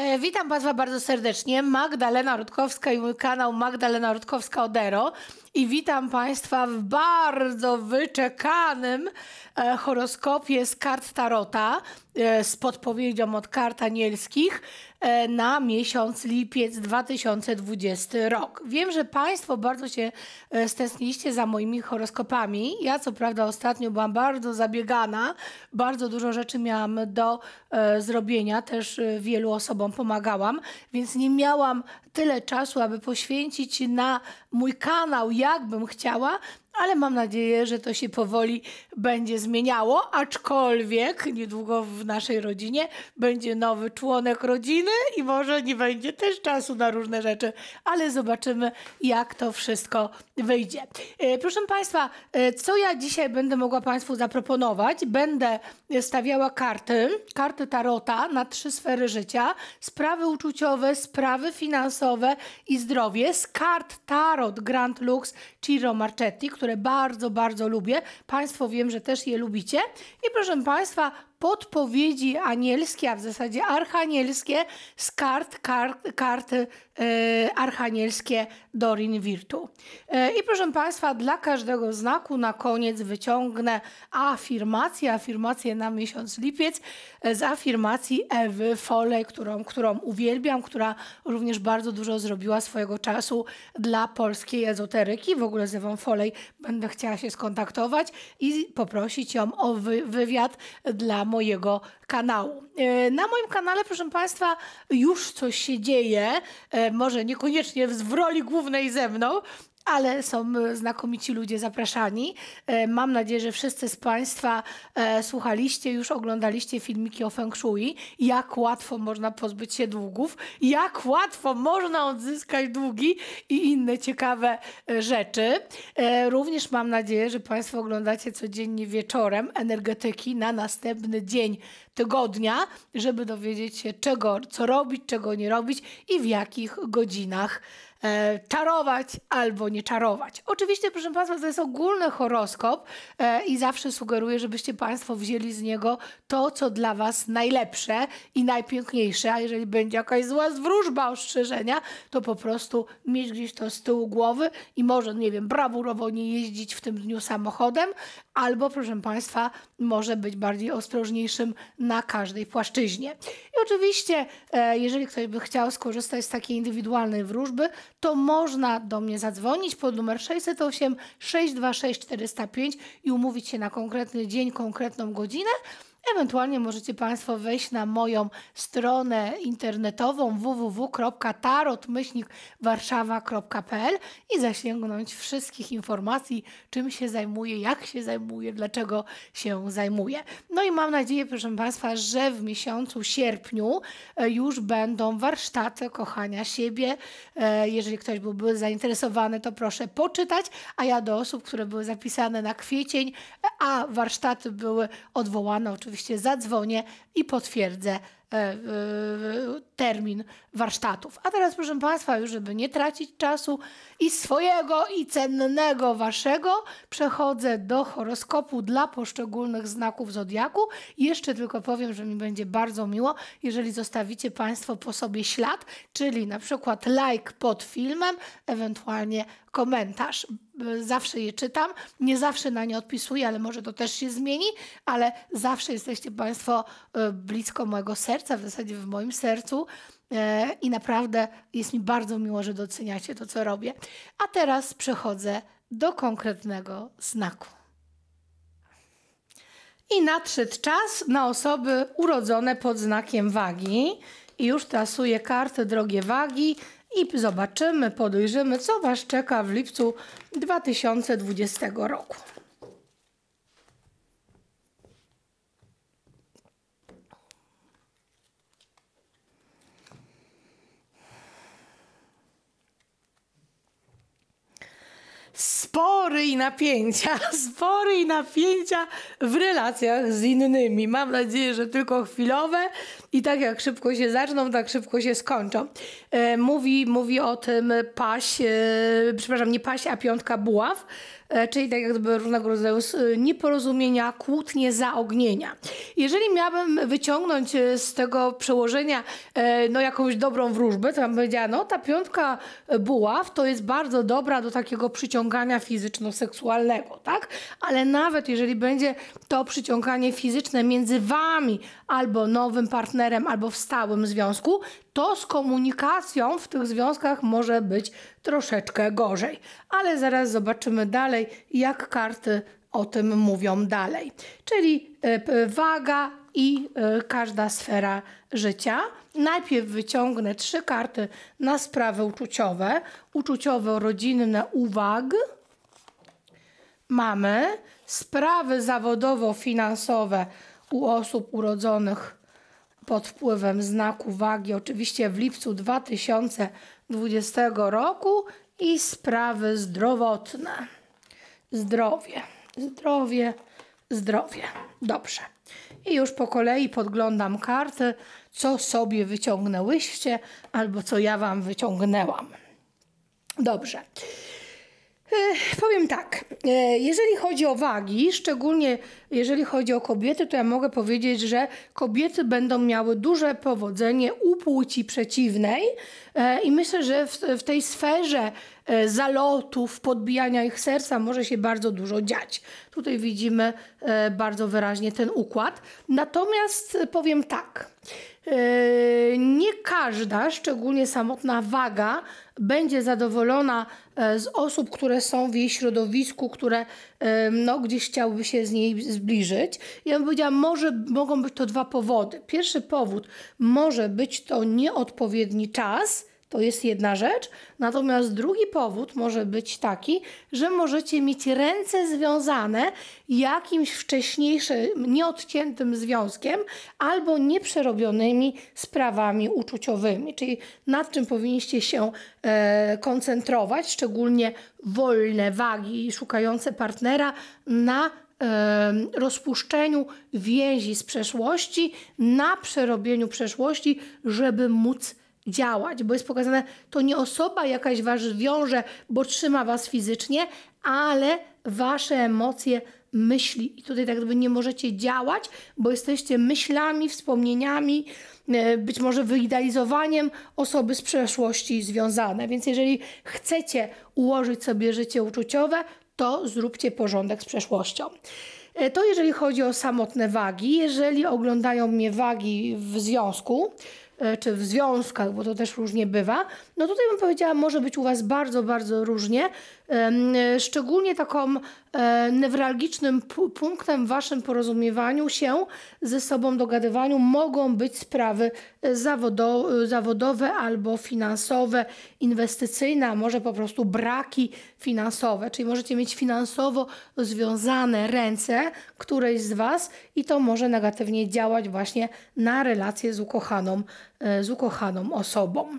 E, witam Państwa bardzo serdecznie. Magdalena Rutkowska i mój kanał Magdalena Rutkowska Odero. I witam Państwa w bardzo wyczekanym e, horoskopie z kart Tarota e, z podpowiedzią od kart anielskich E, na miesiąc lipiec 2020 rok. Wiem, że Państwo bardzo się e, stęskniliście za moimi horoskopami. Ja co prawda ostatnio byłam bardzo zabiegana, bardzo dużo rzeczy miałam do e, zrobienia, też wielu osobom pomagałam, więc nie miałam tyle czasu, aby poświęcić na mój kanał, jakbym chciała, ale mam nadzieję, że to się powoli będzie zmieniało, aczkolwiek niedługo w naszej rodzinie będzie nowy członek rodziny i może nie będzie też czasu na różne rzeczy, ale zobaczymy, jak to wszystko wyjdzie. E, proszę Państwa, e, co ja dzisiaj będę mogła Państwu zaproponować? Będę stawiała karty, karty tarota na trzy sfery życia, sprawy uczuciowe, sprawy finansowe i zdrowie z kart Tarot Grand Lux Ciro Marchetti, które które bardzo, bardzo lubię. Państwo wiem, że też je lubicie. I proszę Państwa, podpowiedzi anielskie, a w zasadzie archanielskie z kart, kart, kart e, archanielskie Dorin Virtu. E, I proszę Państwa, dla każdego znaku na koniec wyciągnę afirmację, afirmację na miesiąc lipiec e, z afirmacji Ewy Folej którą, którą uwielbiam, która również bardzo dużo zrobiła swojego czasu dla polskiej ezoteryki. W ogóle z Ewą Folej będę chciała się skontaktować i poprosić ją o wy wywiad dla mojego kanału. E, na moim kanale, proszę Państwa, już coś się dzieje, e, może niekoniecznie w roli głównej ze mną, ale są e, znakomici ludzie zapraszani. E, mam nadzieję, że wszyscy z Państwa e, słuchaliście, już oglądaliście filmiki o Feng Shui, jak łatwo można pozbyć się długów, jak łatwo można odzyskać długi i inne ciekawe rzeczy. Również mam nadzieję, że Państwo oglądacie codziennie wieczorem energetyki na następny dzień tygodnia, żeby dowiedzieć się czego, co robić, czego nie robić i w jakich godzinach e, czarować albo nie czarować. Oczywiście, proszę Państwa, to jest ogólny horoskop e, i zawsze sugeruję, żebyście Państwo wzięli z niego to, co dla Was najlepsze i najpiękniejsze, a jeżeli będzie jakaś zła wróżba, ostrzeżenia, to po prostu mieć gdzieś to z tyłu głowy i może, nie wiem, brawurowo nie jeździć w tym dniu samochodem, albo, proszę Państwa, może być bardziej ostrożniejszym na każdej płaszczyźnie. I oczywiście, e, jeżeli ktoś by chciał skorzystać z takiej indywidualnej wróżby, to można do mnie zadzwonić pod numer 608 626 405 i umówić się na konkretny dzień, konkretną godzinę Ewentualnie możecie Państwo wejść na moją stronę internetową www.tarotmyślnikwarszawa.pl i zasięgnąć wszystkich informacji, czym się zajmuję, jak się zajmuję, dlaczego się zajmuję. No i mam nadzieję, proszę Państwa, że w miesiącu sierpniu e, już będą warsztaty kochania siebie. E, jeżeli ktoś byłby zainteresowany, to proszę poczytać, a ja do osób, które były zapisane na kwiecień, e, a warsztaty były odwołane oczywiście oczywiście zadzwonię i potwierdzę e, e, termin warsztatów. A teraz, proszę Państwa, już żeby nie tracić czasu i swojego, i cennego waszego, przechodzę do horoskopu dla poszczególnych znaków Zodiaku. Jeszcze tylko powiem, że mi będzie bardzo miło, jeżeli zostawicie Państwo po sobie ślad, czyli na przykład like pod filmem, ewentualnie komentarz. E, zawsze je czytam, nie zawsze na nie odpisuję, ale może to też się zmieni, ale zawsze jesteście Państwo e, blisko mojego serca, w zasadzie w moim sercu. E, I naprawdę jest mi bardzo miło, że doceniacie to, co robię. A teraz przechodzę do konkretnego znaku. I nadszedł czas na osoby urodzone pod znakiem wagi. I już tasuję kartę drogie wagi i zobaczymy, podejrzymy, co Was czeka w lipcu 2020 roku. spory i napięcia, spory i napięcia w relacjach z innymi. Mam nadzieję, że tylko chwilowe i tak jak szybko się zaczną, tak szybko się skończą. E, mówi, mówi o tym paś, e, przepraszam, nie paś, a piątka buław, e, czyli tak jakby różnego rodzaju nieporozumienia, kłótnie, zaognienia. Jeżeli miałabym wyciągnąć e, z tego przełożenia e, no, jakąś dobrą wróżbę, to bym powiedziała, no ta piątka buław to jest bardzo dobra do takiego przyciągania fizyczno-seksualnego, tak? Ale nawet jeżeli będzie to przyciąganie fizyczne między wami, albo nowym partnerem, albo w stałym związku, to z komunikacją w tych związkach może być troszeczkę gorzej. Ale zaraz zobaczymy dalej, jak karty o tym mówią dalej. Czyli e, waga i e, każda sfera życia. Najpierw wyciągnę trzy karty na sprawy uczuciowe, uczuciowo-rodzinne uwag. Mamy sprawy zawodowo-finansowe u osób urodzonych pod wpływem znaku wagi, oczywiście w lipcu 2020 roku i sprawy zdrowotne. Zdrowie, zdrowie, zdrowie. Dobrze. I już po kolei podglądam karty, co sobie wyciągnęłyście albo co ja wam wyciągnęłam. Dobrze. E, powiem tak, e, jeżeli chodzi o wagi, szczególnie jeżeli chodzi o kobiety, to ja mogę powiedzieć, że kobiety będą miały duże powodzenie u płci przeciwnej e, i myślę, że w, tej sferze zalotów, podbijania ich serca może się bardzo dużo dziać. Tutaj widzimy bardzo wyraźnie ten układ. Natomiast powiem tak, nie każda, szczególnie samotna waga, będzie zadowolona E, z osób, które są w jej środowisku, które e, no, gdzieś chciałyby się z niej zbliżyć. ja bym powiedziała, może mogą być to dwa powody. Pierwszy powód może być to nieodpowiedni czas, to jest jedna rzecz. Natomiast drugi powód może być taki, że możecie mieć ręce związane jakimś wcześniejszym, nieodciętym związkiem albo nieprzerobionymi sprawami uczuciowymi, czyli nad czym powinniście się e, koncentrować, szczególnie wolne wagi szukające partnera na e, rozpuszczeniu więzi z przeszłości, na przerobieniu przeszłości, żeby móc działać, bo jest pokazane, to nie osoba jakaś was wiąże, bo trzyma was fizycznie, ale wasze emocje, myśli. I tutaj tak jakby nie możecie działać, bo jesteście myślami, wspomnieniami, e, być może wyidealizowaniem osoby z przeszłości związane. Więc jeżeli chcecie ułożyć sobie życie uczuciowe, to zróbcie porządek z przeszłością. E, to jeżeli chodzi o samotne wagi, jeżeli oglądają mnie wagi w związku, E, czy w związkach, bo to też różnie bywa, no tutaj bym powiedziała, może być u Was bardzo, bardzo różnie. E, szczególnie taką e, newralgicznym punktem w Waszym porozumiewaniu się ze sobą dogadywaniu mogą być sprawy zawodo zawodowe albo finansowe, inwestycyjne, a może po prostu braki finansowe, czyli możecie mieć finansowo związane ręce którejś z Was i to może negatywnie działać właśnie na relacje z ukochaną E, z ukochaną osobą.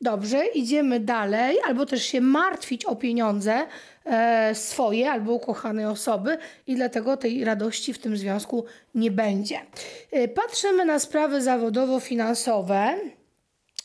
Dobrze, idziemy dalej, albo też się martwić o pieniądze e, swoje albo ukochanej osoby i dlatego tej radości w tym związku nie będzie. E, patrzymy na sprawy zawodowo-finansowe.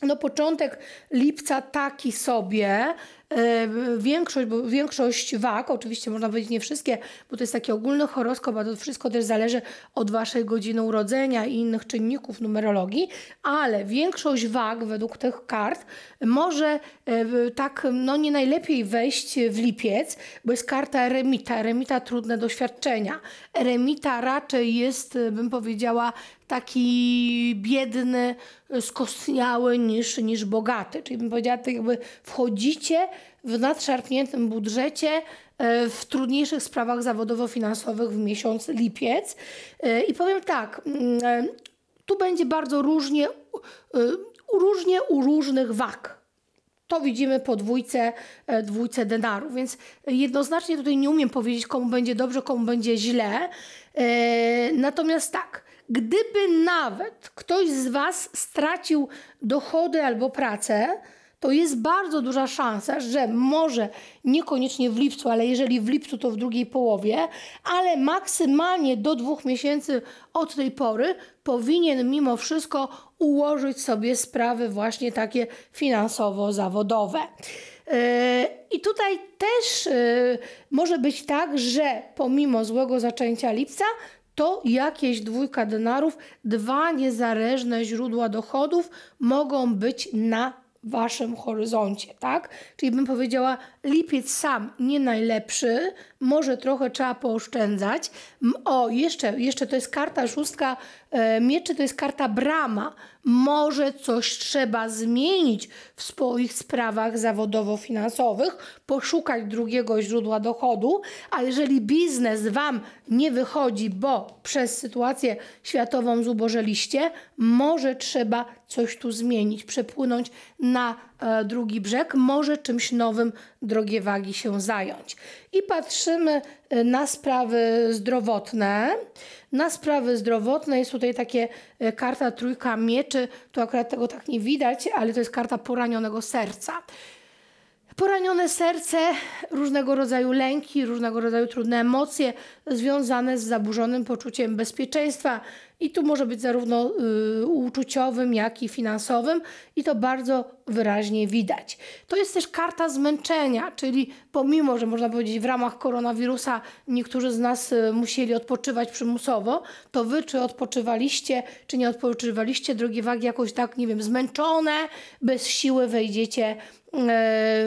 No, początek lipca taki sobie, E, większość, bo większość wag, oczywiście można powiedzieć nie wszystkie, bo to jest taki ogólny horoskop, a to wszystko też zależy od Waszej godziny urodzenia i innych czynników numerologii, ale większość wag według tych kart może e, tak no nie najlepiej wejść w lipiec, bo jest karta eremita, eremita trudne doświadczenia. Eremita raczej jest, e, bym powiedziała, taki biedny, e, skostniały niż, niż bogaty. Czyli bym powiedziała, tak jakby wchodzicie w nadszarpniętym budżecie e, w trudniejszych sprawach zawodowo-finansowych w miesiąc lipiec. E, I powiem tak, mm, tu będzie bardzo różnie, różnie u różnych wag to widzimy po dwójce, dwójce denaru. Więc jednoznacznie tutaj nie umiem powiedzieć, komu będzie dobrze, komu będzie źle. Natomiast tak, gdyby nawet ktoś z Was stracił dochody albo pracę, to jest bardzo duża szansa, że może niekoniecznie w lipcu, ale jeżeli w lipcu, to w drugiej połowie, ale maksymalnie do dwóch miesięcy od tej pory powinien mimo wszystko ułożyć sobie sprawy właśnie takie finansowo-zawodowe. E, I tutaj też e, może być tak, że pomimo złego zaczęcia lipca to jakieś dwójka denarów, dwa niezależne źródła dochodów mogą być na waszym horyzoncie, tak? Czyli bym powiedziała, lipiec sam nie najlepszy, może trochę trzeba pooszczędzać. O, jeszcze, jeszcze to jest karta szóstka E, mieczy to jest karta brama. Może coś trzeba zmienić w swoich sprawach zawodowo-finansowych, poszukać drugiego źródła dochodu, a jeżeli biznes Wam nie wychodzi, bo przez sytuację światową zubożeliście, może trzeba coś tu zmienić, przepłynąć na E, drugi brzeg może czymś nowym drogie wagi się zająć. I patrzymy e, na sprawy zdrowotne. Na sprawy zdrowotne jest tutaj takie e, karta trójka mieczy. Tu akurat tego tak nie widać, ale to jest karta poranionego serca. Poranione serce, różnego rodzaju lęki, różnego rodzaju trudne emocje związane z zaburzonym poczuciem bezpieczeństwa, i tu może być zarówno y, uczuciowym, jak i finansowym, i to bardzo wyraźnie widać. To jest też karta zmęczenia, czyli pomimo, że można powiedzieć w ramach koronawirusa niektórzy z nas y, musieli odpoczywać przymusowo, to wy czy odpoczywaliście, czy nie odpoczywaliście, drogie wagi, jakoś tak, nie wiem, zmęczone, bez siły wejdziecie y,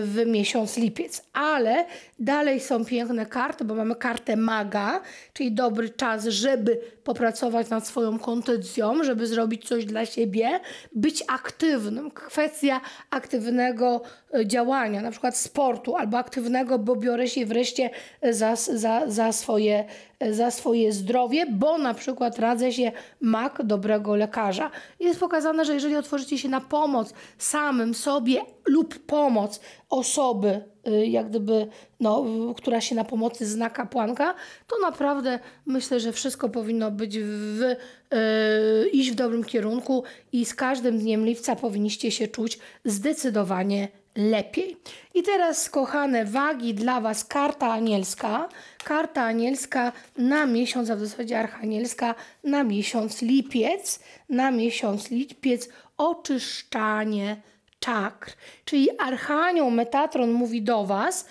w miesiąc lipiec. Ale dalej są piękne karty, bo mamy kartę maga, czyli dobry czas, żeby popracować nad swoją kondycją, żeby zrobić coś dla siebie, być aktywnym. Kwestia aktywnego y, działania, na przykład sportu albo aktywnego innego, bo biorę się wreszcie za, za, za, swoje, za swoje zdrowie, bo na przykład radzę się mak dobrego lekarza. Jest pokazane, że jeżeli otworzycie się na pomoc samym sobie lub pomoc osoby, y, jak gdyby, no, która się na pomocy zna kapłanka, to naprawdę myślę, że wszystko powinno być w, yy, iść w dobrym kierunku i z każdym dniem lipca powinniście się czuć zdecydowanie lepiej. I teraz, kochane wagi, dla Was karta anielska. Karta anielska na miesiąc, a w zasadzie archanielska na miesiąc lipiec. Na miesiąc lipiec oczyszczanie czakr. Czyli archanioł Metatron mówi do Was,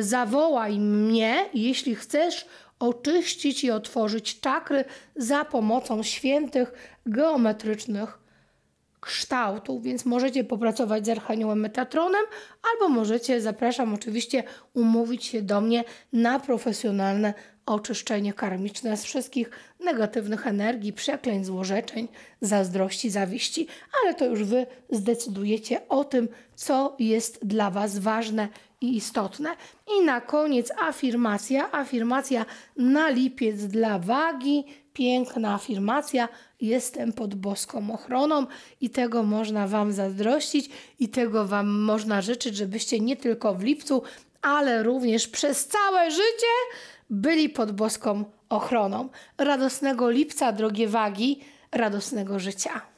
zawołaj mnie, jeśli chcesz oczyścić i otworzyć czakry za pomocą świętych geometrycznych kształtu, więc możecie popracować z Archaniołem Metatronem, albo możecie, zapraszam oczywiście, umówić się do mnie na profesjonalne oczyszczenie karmiczne z wszystkich negatywnych energii, przekleń, złorzeczeń, zazdrości, zawiści, ale to już Wy zdecydujecie o tym, co jest dla Was ważne i istotne. I na koniec afirmacja, afirmacja na lipiec dla wagi, piękna afirmacja. Jestem pod boską ochroną i tego można Wam zazdrościć, i tego Wam można życzyć, żebyście nie tylko w lipcu, ale również przez całe życie byli pod boską ochroną. Radosnego lipca, drogie wagi, radosnego życia.